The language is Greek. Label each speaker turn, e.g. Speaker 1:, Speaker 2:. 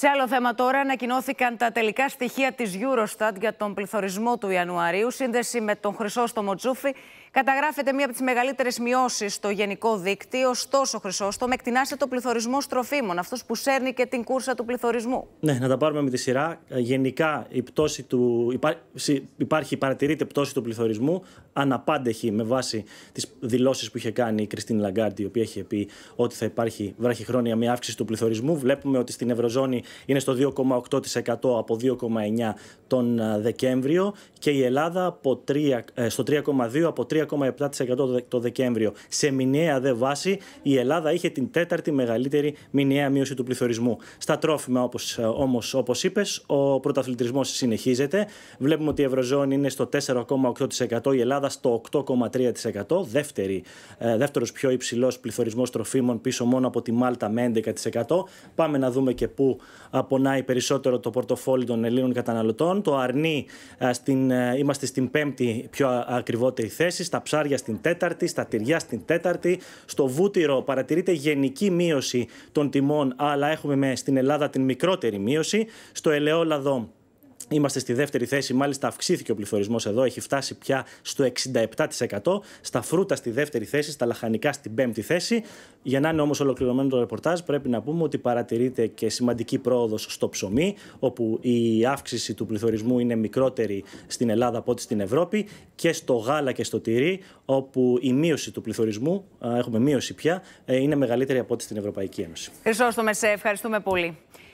Speaker 1: Σε άλλο θέμα τώρα, ανακοινώθηκαν τα τελικά στοιχεία της Eurostat για τον πληθωρισμό του Ιανουαρίου. Σύνδεση με τον Χρυσόστομο Τζούφι καταγράφεται μία από τις μεγαλύτερες μειώσεις στο γενικό δίκτυο. Ωστόσο, Χρυσόστομο εκτινάσε το πληθωρισμό στροφίμων, αυτός που σέρνει και την κούρσα του πληθωρισμού.
Speaker 2: Ναι, να τα πάρουμε με τη σειρά. Ε, γενικά η πτώση του, υπάρχει, παρατηρείται πτώση του πληθωρισμού, αναπάντεχη με βάση τις δηλώσεις που είχε κάνει η Κριστίν Λαγκάρντι, η οποία είχε πει ότι θα υπάρχει χρόνια μια αύξηση του πληθωρισμού. Βλέπουμε ότι στην Ευρωζώνη είναι στο 2,8% από 2,9% τον ε, Δεκέμβριο και η Ελλάδα από 3, ε, στο 3,2% από 3,7% το Δεκέμβριο. Σε μηνιαία δε βάση η Ελλάδα είχε την τέταρτη μεγαλύτερη μηνιαία μείωση του πληθωρισμού. Στα τρόφιμα όπως, ε, όμως όπως είπες ο πρωταθλητισμός συνεχίζεται. Βλέπουμε ότι η Ευρωζώνη είναι στο 4,8%, η Ελλάδα στο 8,3%, δεύτερη, δεύτερος πιο υψηλός πληθωρισμός τροφίμων πίσω μόνο από τη Μάλτα με 11%. Πάμε να δούμε και πού Απονάει περισσότερο το πορτοφόλι των Ελλήνων καταναλωτών. Το αρνί, στην, ε, είμαστε στην πέμπτη πιο ακριβότερη θέση, στα ψάρια στην τέταρτη, στα τυριά στην τέταρτη. Στο βούτυρο παρατηρείται γενική μείωση των τιμών, αλλά έχουμε με, στην Ελλάδα την μικρότερη μείωση. Στο ελαιόλαδο Είμαστε στη δεύτερη θέση, μάλιστα αυξήθηκε ο πληθωρισμός εδώ, έχει φτάσει πια στο 67%. Στα φρούτα στη δεύτερη θέση, στα λαχανικά στην πέμπτη θέση. Για να είναι όμως ολοκληρωμένο το ρεπορτάζ, πρέπει να πούμε ότι παρατηρείται και σημαντική πρόοδος στο ψωμί, όπου η αύξηση του πληθωρισμού είναι μικρότερη στην Ελλάδα από ό,τι στην Ευρώπη, και στο γάλα και στο τυρί, όπου η μείωση του πληθωρισμού, έχουμε μείωση πια, ε, είναι μεγαλύτερη από ό,τι στην Ευρωπαϊκή Ένωση.
Speaker 1: Χρυσόστομες, ευχαριστούμε πολύ.